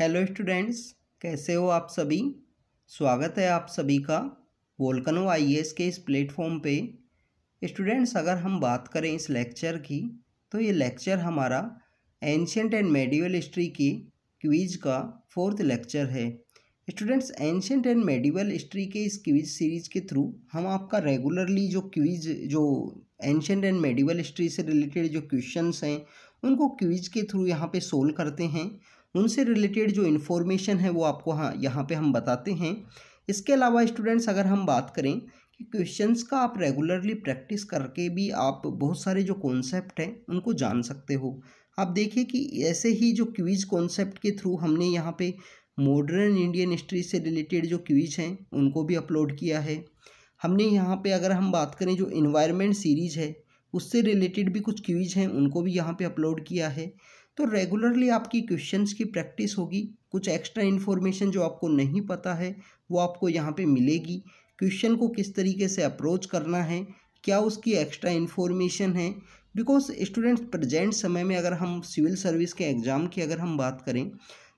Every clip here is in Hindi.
हेलो स्टूडेंट्स कैसे हो आप सभी स्वागत है आप सभी का वोल्कनो आईएएस के इस प्लेटफॉर्म पे स्टूडेंट्स अगर हम बात करें इस लेक्चर की तो ये लेक्चर हमारा एंशंट एंड मेडिवल हिस्ट्री की क्विज का फोर्थ लेक्चर है students ancient and medieval history के इस क्वीज सीरीज़ के थ्रू हम आपका रेगुलरली जो क्विज जो एंशंट एंड मेडिवल हिस्ट्री से रिलेटेड जो क्वेश्चंस हैं उनको क्वीज के थ्रू यहाँ पे सोल्व करते हैं उनसे रिलेटेड जो इन्फॉर्मेशन है वो आपको हाँ यहाँ पे हम बताते हैं इसके अलावा स्टूडेंट्स अगर हम बात करें कि क्वेश्चंस का आप रेगुलरली प्रैक्टिस करके भी आप बहुत सारे जो कॉन्सेप्ट हैं उनको जान सकते हो आप देखिए कि ऐसे ही जो क्विज कॉन्सेप्ट के थ्रू हमने यहाँ पे मॉडर्न इंडियन हिस्ट्री से रिलेटेड जो क्विज हैं उनको भी अपलोड किया है हमने यहाँ पे अगर हम बात करें जो इन्वायरमेंट सीरीज है उससे रिलेटेड भी कुछ क्विज हैं उनको भी यहाँ पे अपलोड किया है तो रेगुलरली आपकी क्वेश्चंस की प्रैक्टिस होगी कुछ एक्स्ट्रा इन्फॉर्मेशन जो आपको नहीं पता है वो आपको यहाँ पे मिलेगी क्वेश्चन को किस तरीके से अप्रोच करना है क्या उसकी एक्स्ट्रा इन्फॉर्मेशन है बिकॉज स्टूडेंट्स प्रजेंट समय में अगर हम सिविल सर्विस के एग्ज़ाम की अगर हम बात करें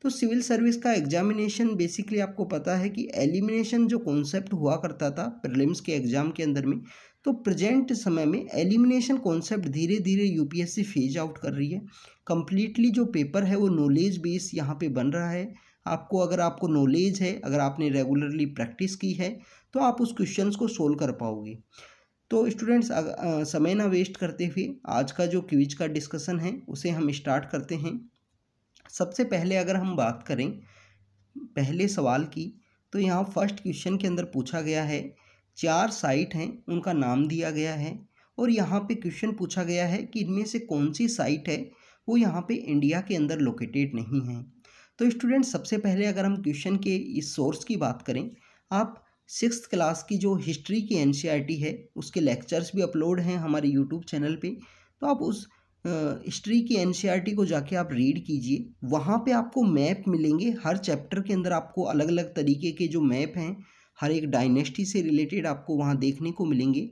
तो सिविल सर्विस का एग्जामिनेशन बेसिकली आपको पता है कि एलिमिनेशन जो कॉन्सेप्ट हुआ करता था प्रिलिम्स के एग्ज़ाम के अंदर में तो प्रेजेंट समय में एलिमिनेशन कॉन्सेप्ट धीरे धीरे यूपीएससी फेज आउट कर रही है कम्प्लीटली जो पेपर है वो नॉलेज बेस यहाँ पे बन रहा है आपको अगर आपको नॉलेज है अगर आपने रेगुलरली प्रैक्टिस की है तो आप उस क्वेश्चंस को सोल्व कर पाओगे तो स्टूडेंट्स समय ना वेस्ट करते हुए आज का जो क्विज का डिस्कशन है उसे हम स्टार्ट करते हैं सबसे पहले अगर हम बात करें पहले सवाल की तो यहाँ फर्स्ट क्वेश्चन के अंदर पूछा गया है चार साइट हैं उनका नाम दिया गया है और यहाँ पे क्वेश्चन पूछा गया है कि इनमें से कौन सी साइट है वो यहाँ पे इंडिया के अंदर लोकेटेड नहीं है तो स्टूडेंट सबसे पहले अगर हम क्वेश्चन के इस सोर्स की बात करें आप सिक्स क्लास की जो हिस्ट्री की एन e है उसके लेक्चर्स भी अपलोड हैं हमारे यूट्यूब चैनल पर तो आप उस हिस्ट्री की एन e को जाके आप रीड कीजिए वहाँ पे आपको मैप मिलेंगे हर चैप्टर के अंदर आपको अलग अलग तरीके के जो मैप हैं हर एक डायनेस्टी से रिलेटेड आपको वहाँ देखने को मिलेंगे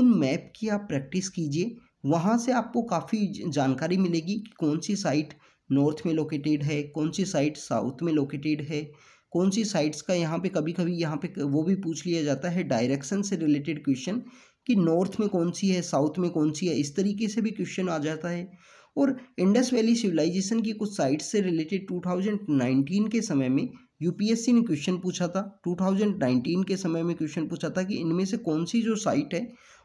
उन मैप की आप प्रैक्टिस कीजिए वहाँ से आपको काफ़ी जानकारी मिलेगी कि कौन सी साइट नॉर्थ में लोकेटेड है कौन सी साइट साउथ में लोकेटेड है कौन सी साइट्स का यहाँ पे कभी कभी यहाँ पे वो भी पूछ लिया जाता है डायरेक्शन से रिलेटेड क्वेश्चन कि नॉर्थ में कौन सी है साउथ में कौन सी है इस तरीके से भी क्वेश्चन आ जाता है और इंडस वैली सिविलाइजेशन की कुछ साइट्स से रिलेटेड 2019 के समय में यूपीएससी ने क्वेश्चन पूछा था 2019 के समय में क्वेश्चन पूछा था कि इनमें से कौन सी जो साइट है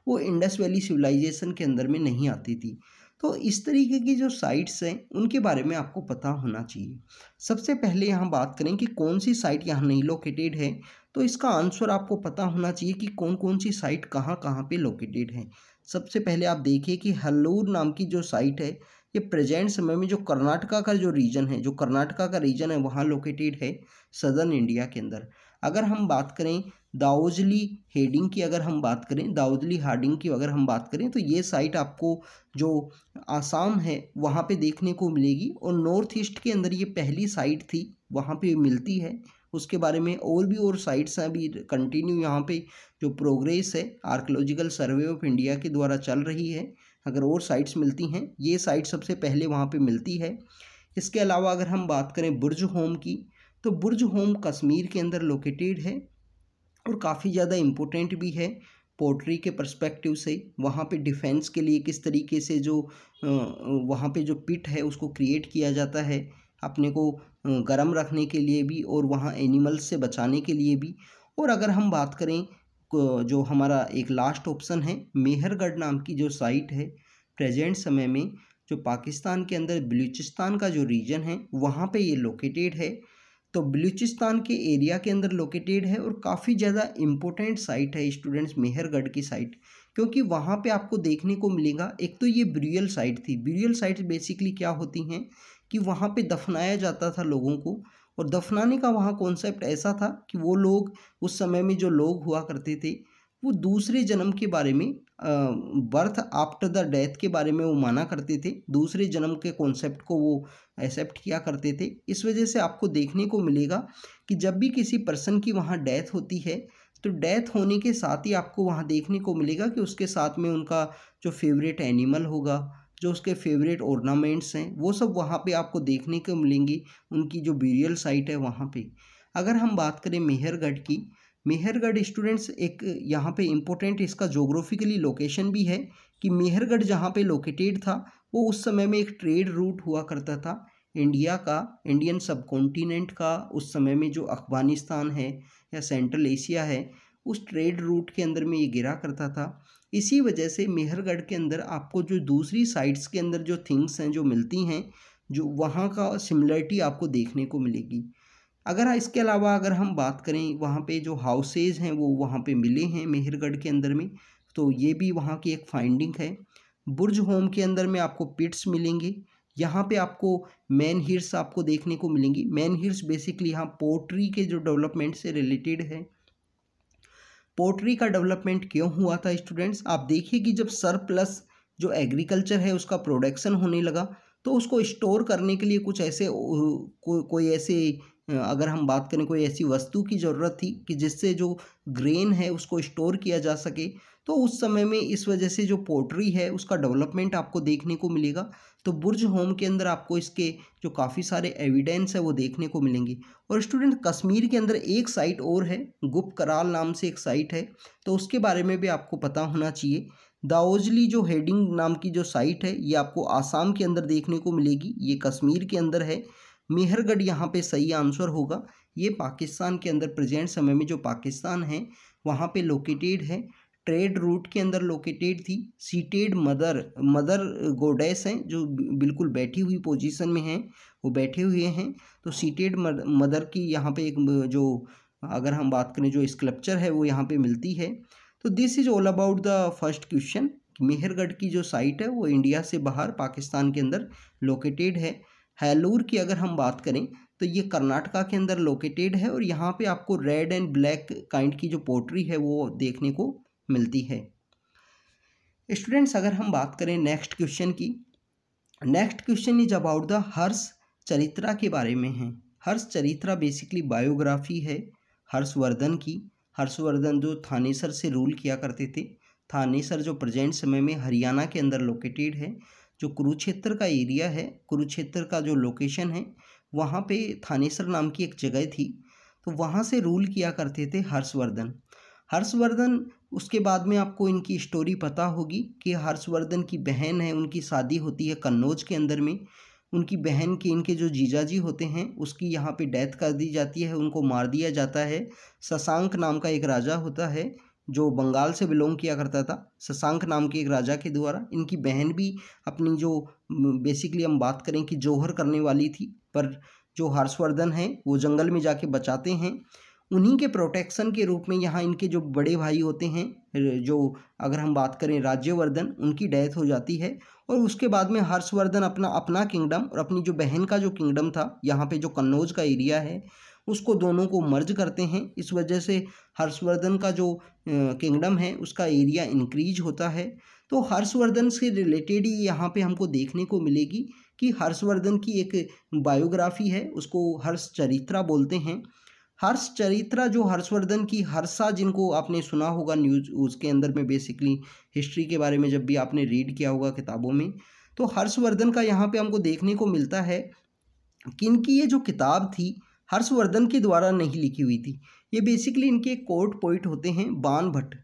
वो इंडस वैली सिविलाइजेशन के अंदर में नहीं आती थी तो इस तरीके की जो साइट्स हैं उनके बारे में आपको पता होना चाहिए सबसे पहले यहाँ बात करें कि कौन सी साइट यहाँ नहीं लोकेटेड है तो इसका आंसर आपको पता होना चाहिए कि कौन कौन सी साइट कहाँ कहाँ पे लोकेटेड है सबसे पहले आप देखिए कि हल्लूर नाम की जो साइट है ये प्रेजेंट समय में जो कर्नाटका का जो रीजन है जो कर्नाटका का रीजन है वहाँ लोकेटेड है सदर्न इंडिया के अंदर अगर हम बात करें दाउजली हेडिंग की अगर हम बात करें दाउजली हार्डिंग की अगर हम बात करें तो ये साइट आपको जो आसाम है वहाँ पे देखने को मिलेगी और नॉर्थ ईस्ट के अंदर ये पहली साइट थी वहाँ पे मिलती है उसके बारे में और भी और साइट्स हैं अभी कंटिन्यू यहाँ पे जो प्रोग्रेस है आर्कोलॉजिकल सर्वे ऑफ इंडिया के द्वारा चल रही है अगर और साइट्स मिलती हैं ये साइट सबसे पहले वहाँ पे मिलती है इसके अलावा अगर हम बात करें बुर्ज होम की तो बुर्ज होम कश्मीर के अंदर लोकेटेड है और काफ़ी ज़्यादा इम्पोर्टेंट भी है पोट्री के पर्सपेक्टिव से वहाँ पे डिफेंस के लिए किस तरीके से जो वहाँ पे जो पिट है उसको क्रिएट किया जाता है अपने को गर्म रखने के लिए भी और वहाँ एनिमल्स से बचाने के लिए भी और अगर हम बात करें जो हमारा एक लास्ट ऑप्शन है मेहरगढ़ नाम की जो साइट है प्रेजेंट समय में जो पाकिस्तान के अंदर बलूचिस्तान का जो रीजन है वहाँ पे ये लोकेटेड है तो बलूचिस्तान के एरिया के अंदर लोकेटेड है और काफ़ी ज़्यादा इम्पोर्टेंट साइट है स्टूडेंट्स मेहरगढ़ की साइट क्योंकि वहाँ पे आपको देखने को मिलेगा एक तो ये ब्रियल साइट थी ब्रियल साइट्स बेसिकली क्या होती हैं कि वहाँ पे दफनाया जाता था लोगों को और दफनाने का वहाँ कॉन्सेप्ट ऐसा था कि वो लोग उस समय में जो लोग हुआ करते थे वो दूसरे जन्म के बारे में बर्थ आफ्टर द डेथ के बारे में वो माना करते थे दूसरे जन्म के कॉन्सेप्ट को वो एक्सेप्ट किया करते थे इस वजह से आपको देखने को मिलेगा कि जब भी किसी पर्सन की वहाँ डेथ होती है तो डेथ होने के साथ ही आपको वहाँ देखने को मिलेगा कि उसके साथ में उनका जो फेवरेट एनिमल होगा जो उसके फेवरेट ऑर्नामेंट्स हैं वो सब वहाँ पे आपको देखने को मिलेंगी उनकी जो बीरियल साइट है वहाँ पे अगर हम बात करें मेहरगढ़ की मेहरगढ़ स्टूडेंट्स एक यहाँ पे इम्पोर्टेंट इसका जोग्राफिकली लोकेशन भी है कि मेहरगढ़ जहाँ पे लोकेटेड था वो उस समय में एक ट्रेड रूट हुआ करता था इंडिया का इंडियन सब कॉन्टीनेंट का उस समय में जो अफगानिस्तान है या सेंट्रल एशिया है उस ट्रेड रूट के अंदर में ये गिरा करता था इसी वजह से मेहरगढ़ के अंदर आपको जो दूसरी साइट्स के अंदर जो थिंग्स हैं जो मिलती हैं जो वहाँ का सिमिलरिटी आपको देखने को मिलेगी अगर इसके अलावा अगर हम बात करें वहाँ पे जो हाउसेज हैं वो वहाँ पे मिले हैं मेहरगढ़ के अंदर में तो ये भी वहाँ की एक फाइंडिंग है बुर्ज होम के अंदर में आपको पिट्स मिलेंगे यहाँ पे आपको मैन हिर्स आपको देखने को मिलेंगी मैन हिर्स बेसिकली यहाँ पोट्री के जो डेवलपमेंट से रिलेटेड है पोट्री का डेवलपमेंट क्यों हुआ था स्टूडेंट्स आप देखिए कि जब सरप्लस जो एग्रीकल्चर है उसका प्रोडक्शन होने लगा तो उसको स्टोर करने के लिए कुछ ऐसे को, कोई ऐसे अगर हम बात करें कोई ऐसी वस्तु की ज़रूरत थी कि जिससे जो ग्रेन है उसको स्टोर किया जा सके तो उस समय में इस वजह से जो पोट्री है उसका डेवलपमेंट आपको देखने को मिलेगा तो बुर्ज होम के अंदर आपको इसके जो काफ़ी सारे एविडेंस है वो देखने को मिलेंगे और स्टूडेंट कश्मीर के अंदर एक साइट और है गुप्त कराल नाम से एक साइट है तो उसके बारे में भी आपको पता होना चाहिए दाओजली जो हेडिंग नाम की जो साइट है ये आपको आसाम के अंदर देखने को मिलेगी ये कश्मीर के अंदर है मेहरगढ़ यहाँ पे सही आंसर होगा ये पाकिस्तान के अंदर प्रेजेंट समय में जो पाकिस्तान है वहाँ पे लोकेटेड है ट्रेड रूट के अंदर लोकेटेड थी सीटेड मदर मदर गोडेस हैं जो बिल्कुल बैठी हुई पोजीशन में हैं वो बैठे हुए हैं तो सीटेड मदर की यहाँ पे एक जो अगर हम बात करें जो स्कल्पचर है वो यहाँ पे मिलती है तो this is all about the first question Mehrgarh की जो साइट है वो इंडिया से बाहर पाकिस्तान के अंदर लोकेटेड है हैलूर की अगर हम बात करें तो ये कर्नाटका के अंदर लोकेटेड है और यहाँ पे आपको रेड एंड ब्लैक काइंड की जो पोट्री है वो देखने को मिलती है स्टूडेंट्स अगर हम बात करें नेक्स्ट क्वेश्चन की next question is about the Harsha Charita के बारे में है हर्ष चरित्रा बेसिकली बायोग्राफी है हर्षवर्धन की हर्षवर्धन जो थानेसर से रूल किया करते थे थानेसर जो प्रेजेंट समय में हरियाणा के अंदर लोकेटेड है जो कुरुक्षेत्र का एरिया है कुरुक्षेत्र का जो लोकेशन है वहाँ पे थानेसर नाम की एक जगह थी तो वहाँ से रूल किया करते थे हर्षवर्धन हर्षवर्धन उसके बाद में आपको इनकी स्टोरी पता होगी कि हर्षवर्धन की बहन है उनकी शादी होती है कन्नौज के अंदर में उनकी बहन के इनके जो जीजाजी होते हैं उसकी यहाँ पे डेथ कर दी जाती है उनको मार दिया जाता है शशांक नाम का एक राजा होता है जो बंगाल से बिलोंग किया करता था शशांक नाम के एक राजा के द्वारा इनकी बहन भी अपनी जो बेसिकली हम बात करें कि जौहर करने वाली थी पर जो हर्षवर्धन है वो जंगल में जाके बचाते हैं उन्हीं के प्रोटेक्शन के रूप में यहाँ इनके जो बड़े भाई होते हैं जो अगर हम बात करें राज्यवर्धन उनकी डेथ हो जाती है और उसके बाद में हर्षवर्धन अपना अपना किंगडम और अपनी जो बहन का जो किंगडम था यहाँ पे जो कन्नौज का एरिया है उसको दोनों को मर्ज करते हैं इस वजह से हर्षवर्धन का जो किंगडम है उसका एरिया इंक्रीज होता है तो हर्षवर्धन से रिलेटेड ही यहाँ पर हमको देखने को मिलेगी कि हर्षवर्धन की एक बायोग्राफी है उसको हर्ष चरित्रा बोलते हैं हर्ष चरित्रा जो हर्षवर्धन की हर्षा जिनको आपने सुना होगा न्यूज उसके अंदर में बेसिकली हिस्ट्री के बारे में जब भी आपने रीड किया होगा किताबों में तो हर्षवर्धन का यहाँ पे हमको देखने को मिलता है कि इनकी ये जो किताब थी हर्षवर्धन के द्वारा नहीं लिखी हुई थी ये बेसिकली इनके एक कोर्ट पोइट होते हैं बाण भट्ट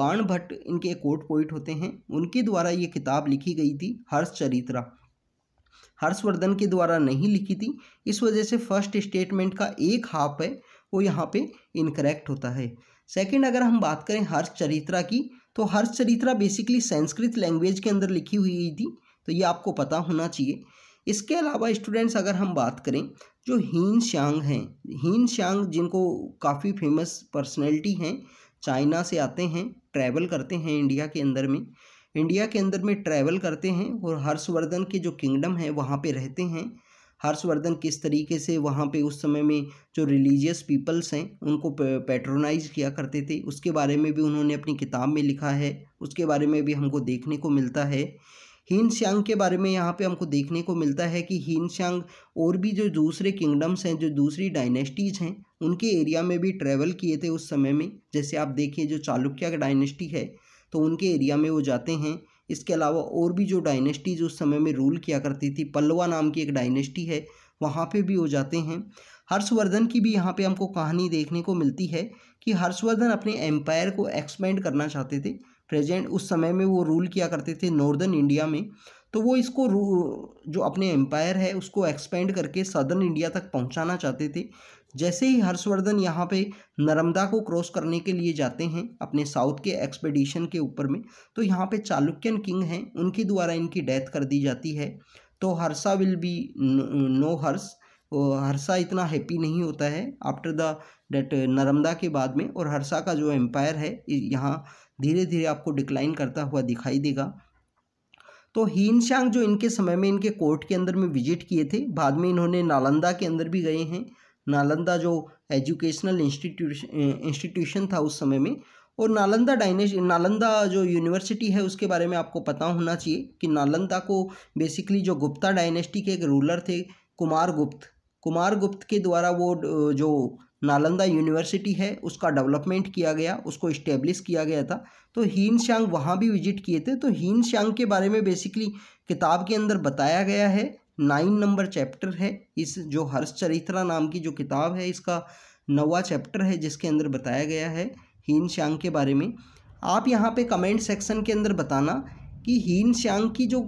बाण भट्ट इनके एक कोर्ट पोइट होते हैं उनके द्वारा ये किताब लिखी गई थी हर्ष चरित्रा हर्षवर्धन के द्वारा नहीं लिखी थी इस वजह से फर्स्ट स्टेटमेंट का एक हाफ है वो यहाँ पे इनकरेक्ट होता है सेकंड अगर हम बात करें हर्ष चरित्रा की तो हर्ष चरित्रा बेसिकली संस्कृत लैंग्वेज के अंदर लिखी हुई थी तो ये आपको पता होना चाहिए इसके अलावा स्टूडेंट्स अगर हम बात करें जो हीन श्यांग हैं हीन श्यांग जिनको काफ़ी फेमस पर्सनैलिटी हैं चाइना से आते हैं ट्रैवल करते हैं इंडिया के अंदर में इंडिया के अंदर में ट्रैवल करते हैं और हर्षवर्धन के जो किंगडम है वहाँ पे रहते हैं हर्षवर्धन किस तरीके से वहाँ पे उस समय में जो रिलीजियस पीपल्स हैं उनको पेट्रोनाइज किया करते थे उसके बारे में भी उन्होंने अपनी किताब में लिखा है उसके बारे में भी हमको देखने को मिलता है हीन श्यांग के बारे में यहाँ पे हमको देखने को मिलता है कि हीन श्यांग और भी जो दूसरे किंगडम्स हैं जो दूसरी डायनेस्टीज़ हैं उनके एरिया में भी ट्रैवल किए थे उस समय में जैसे आप देखिए जो चालुक्य डायनेस्टी है तो उनके एरिया में वो जाते हैं इसके अलावा और भी जो डायनेस्टीज उस समय में रूल किया करती थी पल्लवा नाम की एक डायनेस्टी है वहाँ पे भी हो जाते हैं हर्षवर्धन की भी यहाँ पे हमको कहानी देखने को मिलती है कि हर्षवर्धन अपने एम्पायर को एक्सपेंड करना चाहते थे प्रेजेंट उस समय में वो रूल किया करते थे नॉर्दर्न इंडिया में तो वो इसको जो अपने एम्पायर है उसको एक्सपेंड करके सदर्न इंडिया तक पहुँचाना चाहते थे जैसे ही हर्षवर्धन यहाँ पे नर्मदा को क्रॉस करने के लिए जाते हैं अपने साउथ के एक्सपेडिशन के ऊपर में तो यहाँ पे चालुक्यन किंग हैं उनके द्वारा इनकी डेथ कर दी जाती है तो Harsha will be no Harsh Harsha इतना हैप्पी नहीं होता है आफ्टर द डेट नर्मदा के बाद में और हर्षा का जो एम्पायर है यहाँ धीरे धीरे आपको डिक्लाइन करता हुआ दिखाई देगा तो हीनशांग जो इनके समय में इनके कोर्ट के अंदर में विजिट किए थे बाद में इन्होंने नालंदा के अंदर भी गए हैं नालंदा जो एजुकेशनल इंस्टीट्यूशन इंस्टीट्यूशन था उस समय में और नालंदा डाइनेश नालंदा जो यूनिवर्सिटी है उसके बारे में आपको पता होना चाहिए कि नालंदा को बेसिकली जो गुप्ता डायनेस्टी के एक रूलर थे कुमार गुप्त कुमार गुप्त के द्वारा वो जो नालंदा यूनिवर्सिटी है उसका डेवलपमेंट किया गया उसको इस्टेब्लिश किया गया था तो हीन श्यांग वहाँ भी विजिट किए थे तो हीन श्यांग के बारे में बेसिकली किताब के अंदर बताया गया है नाइन नंबर चैप्टर है इस जो हर्ष चरित्रा नाम की जो किताब है इसका नवा चैप्टर है जिसके अंदर बताया गया है हीन श्यांग के बारे में आप यहाँ पे कमेंट सेक्शन के अंदर बताना कि हीन श्यांग की जो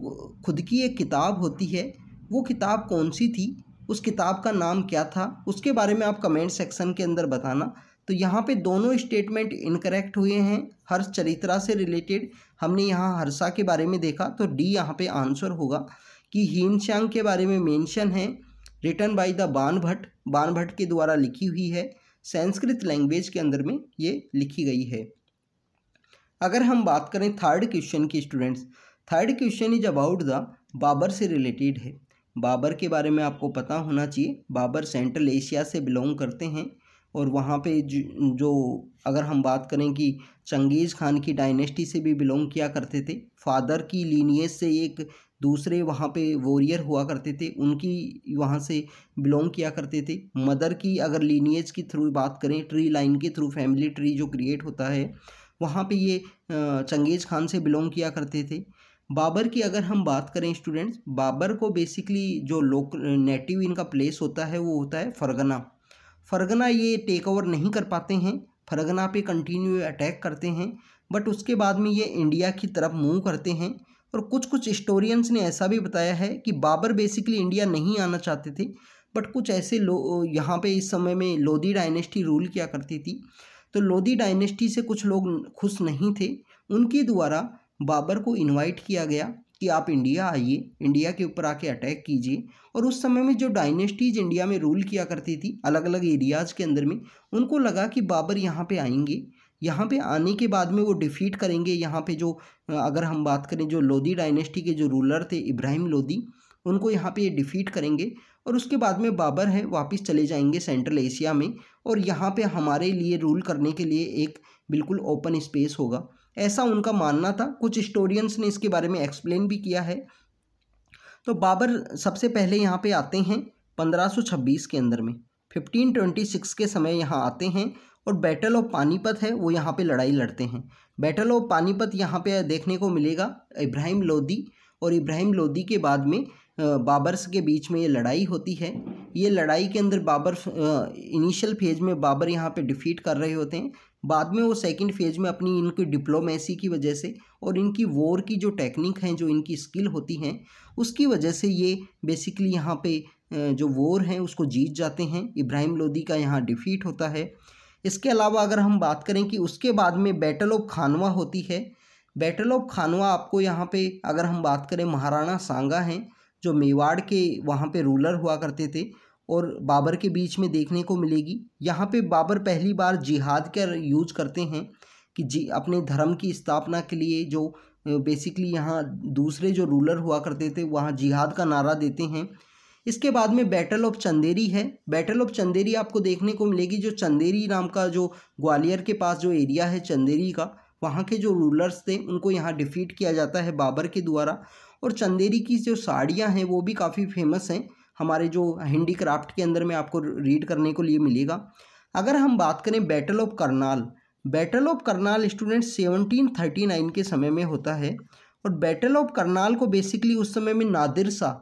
खुद की एक किताब होती है वो किताब कौन सी थी उस किताब का नाम क्या था उसके बारे में आप कमेंट सेक्शन के अंदर बताना तो यहाँ पे दोनों स्टेटमेंट इनकरेक्ट हुए हैं हर्ष चरित्रा से रिलेटेड हमने यहाँ हर्षा के बारे में देखा तो डी यहाँ पे आंसर होगा की हीनशांग के बारे में मेंशन है रिटर्न बाय द बान भट्ट बान भट्ट के द्वारा लिखी हुई है संस्कृत लैंग्वेज के अंदर में ये लिखी गई है अगर हम बात करें थर्ड क्वेश्चन की students third question is about the Babur से रिलेटेड है बाबर के बारे में आपको पता होना चाहिए बाबर सेंट्रल एशिया से बिलोंग करते हैं और वहाँ पे जो अगर हम बात करें कि चंगेज़ खान की डायनेस्टी से भी बिलोंग किया करते थे फादर की लीनियज से एक दूसरे वहाँ पे वॉरियर हुआ करते थे उनकी वहाँ से बिलोंग किया करते थे मदर की अगर लीनिएज के थ्रू बात करें ट्री लाइन के थ्रू फैमिली ट्री जो क्रिएट होता है वहाँ पे ये चंगेज़ खान से बिलोंग किया करते थे बाबर की अगर हम बात करें स्टूडेंट्स बाबर को बेसिकली जो लोक नेटिव इनका प्लेस होता है वो होता है फरगना फरगना ये टेक ओवर नहीं कर पाते हैं फरगना पे कंटिन्यू अटैक करते हैं बट उसके बाद में ये इंडिया की तरफ मूव करते हैं और कुछ कुछ हिस्टोरियंस ने ऐसा भी बताया है कि बाबर बेसिकली इंडिया नहीं आना चाहते थे बट कुछ ऐसे लो यहाँ पे इस समय में लोधी डायनेस्टी रूल किया करती थी तो लोधी डायनेस्टी से कुछ लोग खुश नहीं थे उनके द्वारा बाबर को इनवाइट किया गया कि आप इंडिया आइए इंडिया के ऊपर आके अटैक कीजिए और उस समय में जो डायनेस्टीज इंडिया में रूल किया करती थी अलग अलग एरियाज़ के अंदर में उनको लगा कि बाबर यहाँ पे आएंगे यहाँ पे आने के बाद में वो डिफीट करेंगे यहाँ पे जो अगर हम बात करें जो लोधी डायनेस्टी के जो रूलर थे इब्राहिम लोधी उनको यहाँ पे ये डिफीट करेंगे और उसके बाद में बाबर है वापस चले जाएंगे सेंट्रल एशिया में और यहाँ पे हमारे लिए रूल करने के लिए एक बिल्कुल ओपन स्पेस होगा ऐसा उनका मानना था कुछ हिस्टोरियंस ने इसके बारे में एक्सप्लेन भी किया है तो बाबर सबसे पहले यहाँ पर आते हैं पंद्रह के अंदर में सिक्स के समय यहाँ आते हैं और बैटल ऑफ पानीपत है वो यहाँ पे लड़ाई लड़ते हैं बैटल ऑफ पानीपत यहाँ पे देखने को मिलेगा इब्राहिम लोदी और इब्राहिम लोदी के बाद में बाबर्स के बीच में ये लड़ाई होती है ये लड़ाई के अंदर बाबर इनिशियल फेज में बाबर यहाँ पे डिफीट कर रहे होते हैं बाद में वो सेकंड फेज में अपनी इनकी डिप्लोमेसी की वजह से और इनकी वॉर की जो टेक्निक हैं जो इनकी स्किल होती हैं उसकी वजह से ये बेसिकली यहाँ पे जो वॉर हैं उसको जीत जाते हैं इब्राहिम लोदी का यहाँ डिफीट होता है इसके अलावा अगर हम बात करें कि उसके बाद में बैटल ऑफ खानवा होती है बैटल ऑफ खानवा आपको यहाँ पे अगर हम बात करें महाराणा सांगा हैं जो मेवाड़ के वहाँ पे रूलर हुआ करते थे और बाबर के बीच में देखने को मिलेगी यहाँ पे बाबर पहली बार जिहाद का यूज करते हैं कि जी अपने धर्म की स्थापना के लिए जो बेसिकली यहाँ दूसरे जो रूलर हुआ करते थे वहाँ जिहाद का नारा देते हैं इसके बाद में बैटल ऑफ चंदेरी है बैटल ऑफ चंदेरी आपको देखने को मिलेगी जो चंदेरी नाम का जो ग्वालियर के पास जो एरिया है चंदेरी का वहाँ के जो रूलर्स थे उनको यहाँ डिफीट किया जाता है बाबर के द्वारा और चंदेरी की जो साड़ियाँ हैं वो भी काफ़ी फेमस हैं हमारे जो हैंडी क्राफ्ट के अंदर में आपको रीड करने को लिए मिलेगा अगर हम बात करें battle of Karnal battle of Karnal student seventeen thirty nine के समय में होता है और बैटल ऑफ करनाल को बेसिकली उस समय में नादिर शाह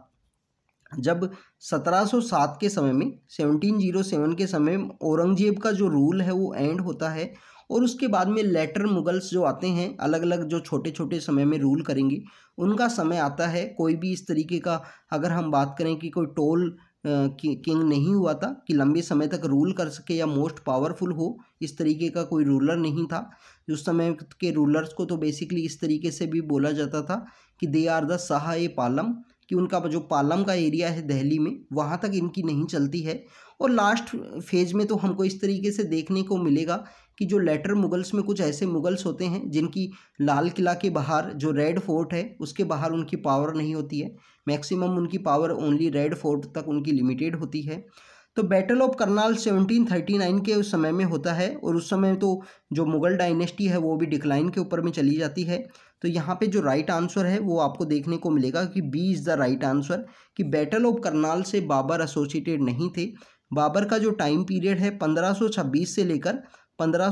जब 1707 के समय में 1707 के समय औरंगजेब का जो रूल है वो एंड होता है और उसके बाद में लेटर मुगल्स जो आते हैं अलग अलग जो छोटे छोटे समय में रूल करेंगे उनका समय आता है कोई भी इस तरीके का अगर हम बात करें कि कोई टोल किंग नहीं हुआ था कि लंबे समय तक रूल कर सके या मोस्ट पावरफुल हो इस तरीके का कोई रूलर नहीं था उस समय के रूलर्स को तो बेसिकली इस तरीके से भी बोला जाता था कि दे आर द सहा ए पालम कि उनका जो पालम का एरिया है दहली में वहाँ तक इनकी नहीं चलती है और लास्ट फेज में तो हमको इस तरीके से देखने को मिलेगा कि जो लेटर मुगल्स में कुछ ऐसे मुगल्स होते हैं जिनकी लाल किला के बाहर जो रेड फोर्ट है उसके बाहर उनकी पावर नहीं होती है मैक्सिमम उनकी पावर ओनली रेड फोर्ट तक उनकी लिमिटेड होती है तो बैटल ऑफ करनाल 1739 के उस समय में होता है और उस समय तो जो मुगल डायनेस्टी है वो भी डिक्लाइन के ऊपर में चली जाती है तो यहाँ पे जो राइट आंसर है वो आपको देखने को मिलेगा कि B is the right answer कि बैटल ऑफ करनाल से बाबर एसोसिएटेड नहीं थे बाबर का जो टाइम पीरियड है पंद्रह से लेकर पंद्रह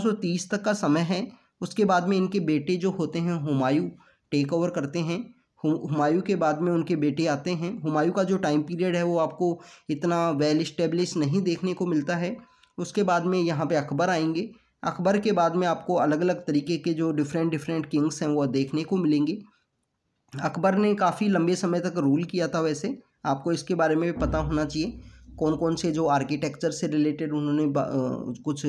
तक का समय है उसके बाद में इनके बेटे जो होते हैं हुमायूँ टेक ओवर करते हैं हुमायूं के बाद में उनके बेटे आते हैं हुमायूं का जो टाइम पीरियड है वो आपको इतना वेल इस्टेब्लिश नहीं देखने को मिलता है उसके बाद में यहाँ पे अकबर आएंगे अकबर के बाद में आपको अलग अलग तरीके के जो डिफरेंट डिफरेंट किंग्स हैं वो देखने को मिलेंगे अकबर ने काफ़ी लंबे समय तक रूल किया था वैसे आपको इसके बारे में भी पता होना चाहिए कौन कौन से जो आर्किटेक्चर से रिलेटेड उन्होंने कुछ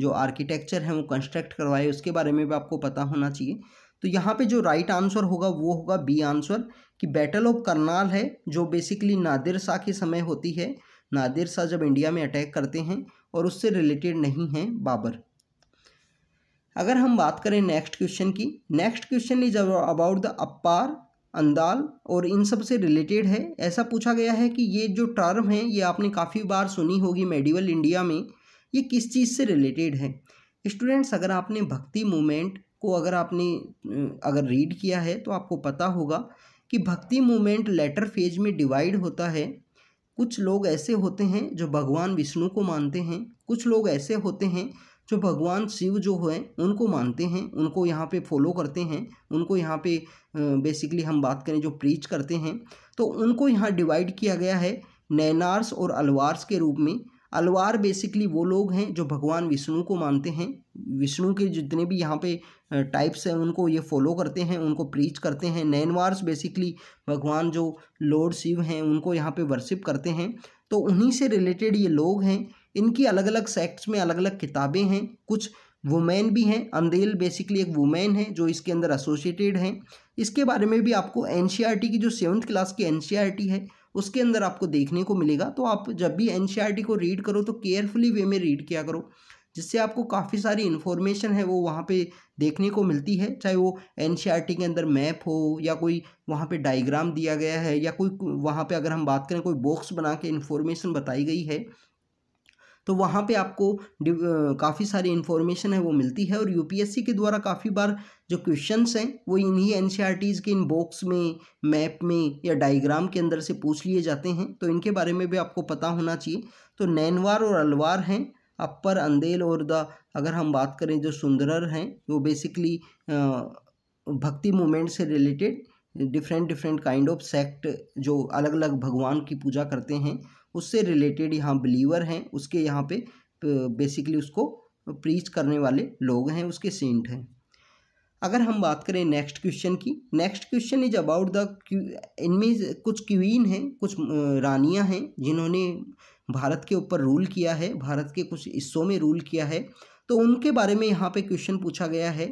जो आर्किटेक्चर हैं वो कंस्ट्रक्ट करवाए उसके बारे में भी आपको पता होना चाहिए तो यहाँ पे जो राइट आंसर होगा वो होगा बी आंसर कि बैटल ऑफ करनाल है जो बेसिकली नादिर शाह के समय होती है नादिर शाह जब इंडिया में अटैक करते हैं और उससे रिलेटेड नहीं है बाबर अगर हम बात करें नेक्स्ट क्वेश्चन की next question is about the Appar Andal और इन सब से रिलेटेड है ऐसा पूछा गया है कि ये जो टर्म है ये आपने काफ़ी बार सुनी होगी मेडिवल इंडिया में ये किस चीज़ से रिलेटेड है स्टूडेंट्स अगर आपने भक्ति मूवमेंट को अगर आपने अगर रीड किया है तो आपको पता होगा कि भक्ति मूवमेंट लेटर फेज में डिवाइड होता है कुछ लोग ऐसे होते हैं जो भगवान विष्णु को मानते हैं कुछ लोग ऐसे होते हैं जो भगवान शिव जो है उनको मानते हैं उनको यहाँ पे फॉलो करते हैं उनको यहाँ पे बेसिकली हम बात करें जो प्रीच करते हैं तो उनको यहाँ डिवाइड किया गया है नैनार्स और अलवार्स के रूप में अलवार बेसिकली वो लोग हैं जो भगवान विष्णु को मानते हैं विष्णु के जितने भी यहाँ पे टाइप्स हैं उनको ये फॉलो करते हैं उनको प्रीच करते हैं नैनवार्स बेसिकली भगवान जो लॉर्ड शिव हैं उनको यहाँ पे वर्शिप करते हैं तो उन्हीं से रिलेटेड ये लोग हैं इनकी अलग अलग सेक्ट्स में अलग अलग किताबें हैं कुछ वुमेन भी हैं अंदेल बेसिकली एक वुमेन है जो इसके अंदर एसोसिएटेड हैं इसके बारे में भी आपको एन e की जो सेवन्थ क्लास की एन e है उसके अंदर आपको देखने को मिलेगा तो आप जब भी एन e को रीड करो तो केयरफुली वे में रीड किया करो जिससे आपको काफ़ी सारी इन्फॉर्मेशन है वो वहाँ पे देखने को मिलती है चाहे वो एन e के अंदर मैप हो या कोई वहाँ पे डायग्राम दिया गया है या कोई वहाँ पे अगर हम बात करें कोई बॉक्स बना के इन्फॉर्मेशन बताई गई है तो वहाँ पे आपको काफ़ी सारी इन्फॉर्मेशन है वो मिलती है और यूपीएससी के द्वारा काफ़ी बार जो क्वेश्चंस हैं वो इन्हीं एन e के इन बॉक्स में मैप में या डायग्राम के अंदर से पूछ लिए जाते हैं तो इनके बारे में भी आपको पता होना चाहिए तो नैनवार और अलवार हैं अपर अंदेल और द अगर हम बात करें जो सुंदरर हैं वो बेसिकली भक्ति मूवमेंट से related different different kind of sect जो अलग अलग भगवान की पूजा करते हैं उससे रिलेटेड यहाँ बिलीवर हैं उसके यहाँ पे बेसिकली उसको प्रीच करने वाले लोग हैं उसके सेंट हैं अगर हम बात करें नेक्स्ट क्वेश्चन की next question is about the इनमें कुछ क्वीन हैं कुछ रानियां हैं जिन्होंने भारत के ऊपर रूल किया है भारत के कुछ हिस्सों में रूल किया है तो उनके बारे में यहाँ पे क्वेश्चन पूछा गया है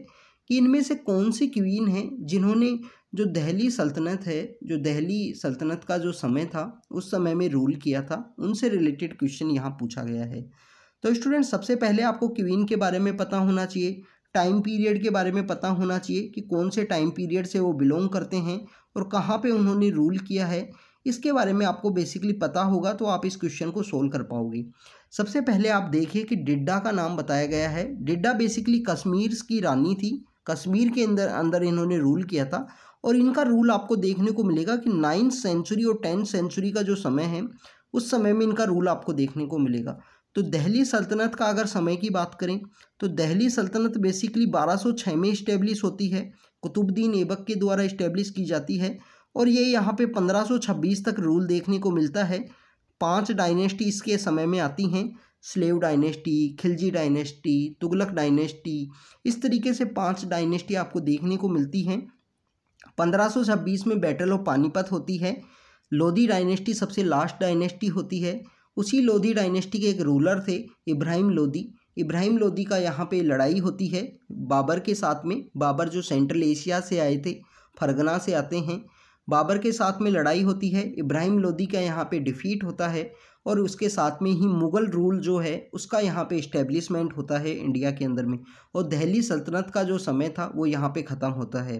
कि इनमें से कौन सी क्वीन हैं जिन्होंने जो दहली सल्तनत है जो दहली सल्तनत का जो समय था उस समय में रूल किया था उनसे रिलेटेड क्वेश्चन यहाँ पूछा गया है तो स्टूडेंट सबसे पहले आपको क्वीन के बारे में पता होना चाहिए टाइम पीरियड के बारे में पता होना चाहिए कि कौन से टाइम पीरियड से वो बिलोंग करते हैं और कहाँ पे उन्होंने रूल किया है इसके बारे में आपको बेसिकली पता होगा तो आप इस क्वेश्चन को सोल्व कर पाओगे सबसे पहले आप देखिए कि डिड्डा का नाम बताया गया है डिड्डा बेसिकली कश्मीर की रानी थी कश्मीर के अंदर अंदर इन्होंने रूल किया था और इनका रूल आपको देखने को मिलेगा कि नाइन्थ सेंचुरी और टेंथ सेंचुरी का जो समय है उस समय में इनका रूल आपको देखने को मिलेगा तो दहली सल्तनत का अगर समय की बात करें तो दहली सल्तनत बेसिकली 1206 में इस्टेब्लिश होती है कुतुबद्दीन ऐबक के द्वारा इस्टेब्लिश की जाती है और ये यहाँ पे 1526 तक रूल देखने को मिलता है पांच डायनेस्टी इसके समय में आती हैं slave dynasty Khilji dynasty Tughlaq dynasty इस तरीके से पांच डायनेस्टी आपको देखने को मिलती हैं 1526 में बैटल ऑफ पानीपत होती है लोधी डायनेस्टी सबसे लास्ट डायनेस्टी होती है उसी लोधी डायनेस्टी के एक रूलर थे इब्राहिम लोधी इब्राहिम लोधी का यहाँ पे लड़ाई होती है बाबर के साथ में बाबर जो सेंट्रल एशिया से आए थे फरगना से आते हैं बाबर के साथ में लड़ाई होती है इब्राहिम लोधी का यहाँ पे डिफीट होता है और उसके साथ में ही मुग़ल रूल जो है उसका यहाँ पे इस्टेब्लिशमेंट होता है इंडिया के अंदर में और दहली सल्तनत का जो समय था वो यहाँ पे ख़त्म होता है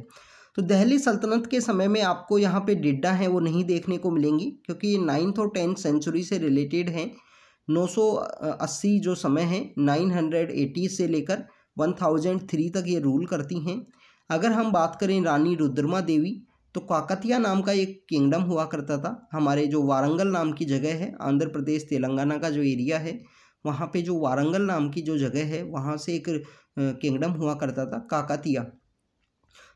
तो दहली सल्तनत के समय में आपको यहाँ पे डिड्डा है वो नहीं देखने को मिलेंगी क्योंकि ये नाइन्थ और टेंथ सेंचुरी से रिलेटेड हैं नौ जो समय है नाइन से लेकर वन तक ये रूल करती हैं अगर हम बात करें रानी रुद्रमा देवी तो काकतिया नाम का एक किंगडम हुआ करता था हमारे जो वारंगल नाम की जगह है आंध्र प्रदेश तेलंगाना का जो एरिया है वहाँ पे जो वारंगल नाम की जो जगह है वहाँ से एक किंगडम हुआ करता था काकतिया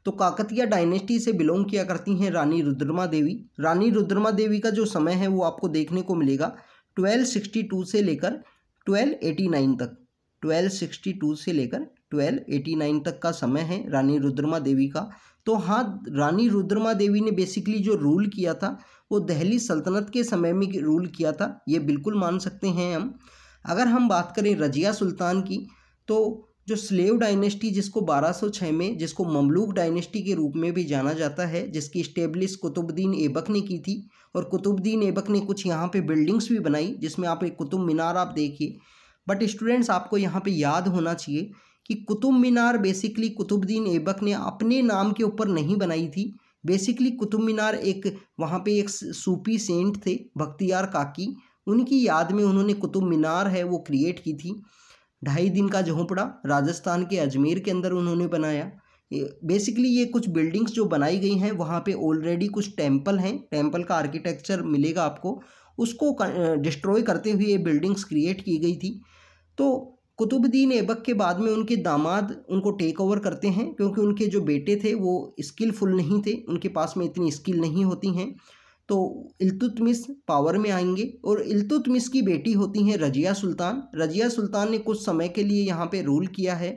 तो काकतिया डायनेस्टी से बिलोंग किया करती हैं रानी रुद्रमा देवी रानी रुद्रमा देवी का जो समय है वो आपको देखने को मिलेगा 1262 से लेकर 1289 तक 1262 से लेकर 1289 तक का समय है रानी रुद्रमा देवी का तो हाँ रानी रुद्रमा देवी ने बेसिकली जो रूल किया था वो दहली सल्तनत के समय में रूल किया था ये बिल्कुल मान सकते हैं हम अगर हम बात करें रजिया सुल्तान की तो जो स्लेव डायनेस्टी जिसको 1206 में जिसको ममलूक डायनेस्टी के रूप में भी जाना जाता है जिसकी स्टेब्लिश कुतुबुद्दीन ऐबक ने की थी और कुतुबुद्दीन ऐबक ने कुछ यहाँ पे बिल्डिंग्स भी बनाई जिसमें आप एक कुतुब मीनार आप देखिए बट स्टूडेंट्स आपको यहाँ पे याद होना चाहिए कि कुतुब मीनार बेसिकली कुतुबुद्दीन ऐबक ने अपने नाम के ऊपर नहीं बनाई थी बेसिकली कुतुब मीनार एक वहाँ पे एक सूफी सेंट थे भक्तियार काकी उनकी याद में उन्होंने कुतुब मीनार है वो क्रिएट की थी ढाई दिन का झोंपड़ा राजस्थान के अजमेर के अंदर उन्होंने बनाया बेसिकली ये कुछ बिल्डिंग्स जो बनाई गई हैं वहाँ पे ऑलरेडी कुछ टेम्पल हैं टेम्पल का आर्किटेक्चर मिलेगा आपको उसको डिस्ट्रॉय करते हुए ये बिल्डिंग्स क्रिएट की गई थी तो कुतुबुद्दीन ऐबक के बाद में उनके दामाद उनको टेक ओवर करते हैं क्योंकि उनके जो बेटे थे वो स्किलफुल नहीं थे उनके पास में इतनी स्किल नहीं होती हैं तो इल्तुतमिस पावर में आएंगे और इल्तुतमिस की बेटी होती हैं रजिया सुल्तान रजिया सुल्तान ने कुछ समय के लिए यहाँ पे रूल किया है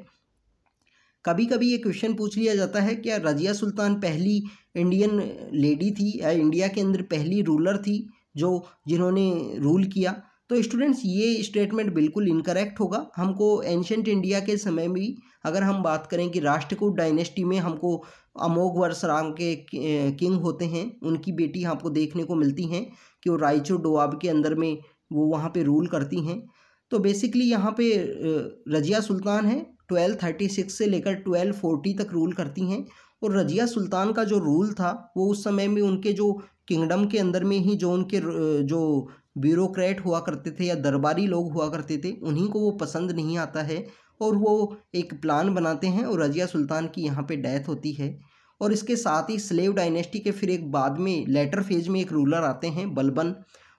कभी कभी ये क्वेश्चन पूछ लिया जाता है क्या रजिया सुल्तान पहली इंडियन लेडी थी या इंडिया के अंदर पहली रूलर थी जो जिन्होंने रूल किया तो स्टूडेंट्स ये स्टेटमेंट बिल्कुल इनकरेक्ट होगा हमको एंशंट इंडिया के समय में अगर हम बात करें कि राष्ट्रकूट डायनेस्टी में हमको अमोघ वर्षरांग के किंग होते हैं उनकी बेटी हमको देखने को मिलती हैं कि वो रायचूर डोआब के अंदर में वो वहाँ पे रूल करती हैं तो बेसिकली यहाँ पे रजिया सुल्तान है ट्वेल्व थर्टी सिक्स से लेकर ट्वेल्व फोर्टी तक रूल करती हैं और रजिया सुल्तान का जो रूल था वो उस समय में उनके जो किंगडम के अंदर में ही जो उनके जो ब्यूरोक्रेट हुआ करते थे या दरबारी लोग हुआ करते थे उन्हीं को वो पसंद नहीं आता है और वो एक प्लान बनाते हैं और रजिया सुल्तान की यहाँ पे डेथ होती है और इसके साथ ही स्लेव डायनेस्टी के फिर एक बाद में लेटर फेज में एक रूलर आते हैं बलबन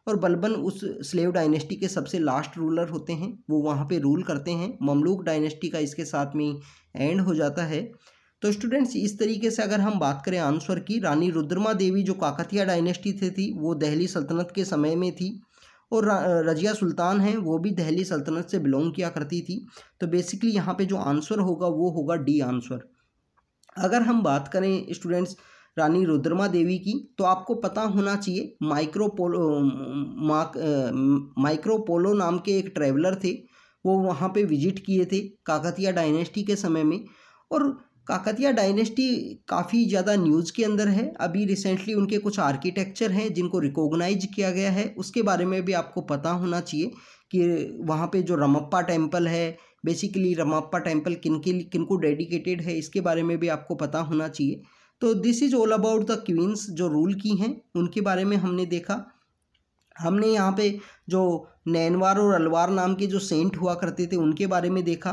और बलबन उस स्लेव डायनेस्टी के सबसे लास्ट रूलर होते हैं वो वहाँ पे रूल करते हैं ममलूक डायनेस्टी का इसके साथ में एंड हो जाता है तो स्टूडेंट्स इस तरीके से अगर हम बात करें आंसर की रानी रुद्रमा देवी जो काकतिया डायनेस्टी थे थी वो दहली सल्तनत के समय में थी और रजिया सुल्तान हैं वो भी दहली सल्तनत से बिलोंग किया करती थी तो बेसिकली यहाँ पे जो आंसर होगा वो होगा डी आंसर अगर हम बात करें स्टूडेंट्स रानी रुद्रमा देवी की तो आपको पता होना चाहिए माइक्रोपोलो माइक्रोपोलो नाम के एक ट्रैवलर थे वो वहाँ पे विजिट किए थे काकतिया डायनेस्टी के समय में और काकतिया डायनेस्टी काफ़ी ज़्यादा न्यूज़ के अंदर है अभी रिसेंटली उनके कुछ आर्किटेक्चर हैं जिनको रिकॉग्नाइज किया गया है उसके बारे में भी आपको पता होना चाहिए कि वहाँ पे जो रमप्पा टेम्पल है बेसिकली रमप्पा टेम्पल किन के किन को डेडिकेटेड है इसके बारे में भी आपको पता होना चाहिए तो this is all about the queens जो रूल की हैं उनके बारे में हमने देखा हमने यहाँ पे जो नैनवार और अलवार नाम के जो सेंट हुआ करते थे उनके बारे में देखा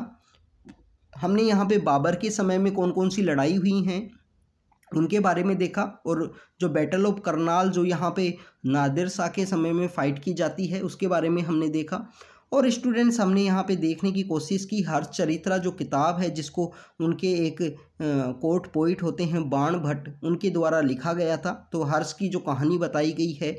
हमने यहाँ पे बाबर के समय में कौन कौन सी लड़ाई हुई हैं उनके बारे में देखा और जो बैटल ऑफ करनाल जो यहाँ पे नादिर शाह के समय में फ़ाइट की जाती है उसके बारे में हमने देखा और स्टूडेंट्स हमने यहाँ पे देखने की कोशिश की हर चरित्रा जो किताब है जिसको उनके एक कोट पोइट होते हैं बाण भट्ट उनके द्वारा लिखा गया था तो हर्ष की जो कहानी बताई गई है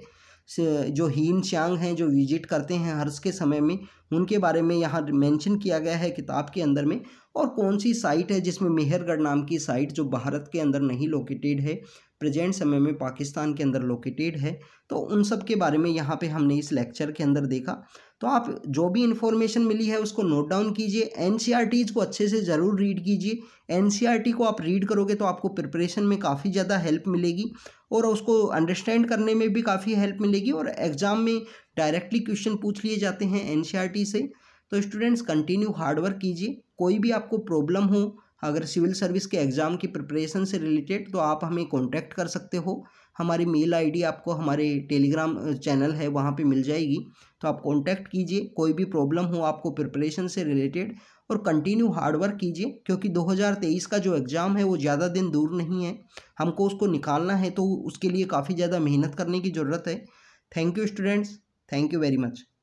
जो हीन श्यांग हैं जो विजिट करते हैं हर्ष के समय में उनके बारे में यहाँ मेंशन किया गया है किताब के अंदर में और कौन सी साइट है जिसमें मेहरगढ़ नाम की साइट जो भारत के अंदर नहीं लोकेटेड है प्रेजेंट समय में पाकिस्तान के अंदर लोकेटेड है तो उन सब के बारे में यहाँ पे हमने इस लेक्चर के अंदर देखा तो आप जो भी इन्फॉर्मेशन मिली है उसको नोट डाउन कीजिए एन को अच्छे से ज़रूर रीड कीजिए एन को आप रीड करोगे तो आपको प्रिपरेशन में काफ़ी ज़्यादा हेल्प मिलेगी और उसको अंडरस्टैंड करने में भी काफ़ी हेल्प मिलेगी और एग्ज़ाम में डायरेक्टली क्वेश्चन पूछ लिए जाते हैं एन से तो स्टूडेंट्स कंटिन्यू हार्डवर्क कीजिए कोई भी आपको प्रॉब्लम हो अगर सिविल सर्विस के एग्ज़ाम की प्रिपरेशन से रिलेटेड तो आप हमें कॉन्टैक्ट कर सकते हो हमारी मेल आईडी आपको हमारे टेलीग्राम चैनल है वहाँ पे मिल जाएगी तो आप कांटेक्ट कीजिए कोई भी प्रॉब्लम हो आपको प्रिपरेशन से रिलेटेड और कंटिन्यू हार्डवर्क कीजिए क्योंकि 2023 का जो एग्ज़ाम है वो ज़्यादा दिन दूर नहीं है हमको उसको निकालना है तो उसके लिए काफ़ी ज़्यादा मेहनत करने की ज़रूरत है thank you students thank you very much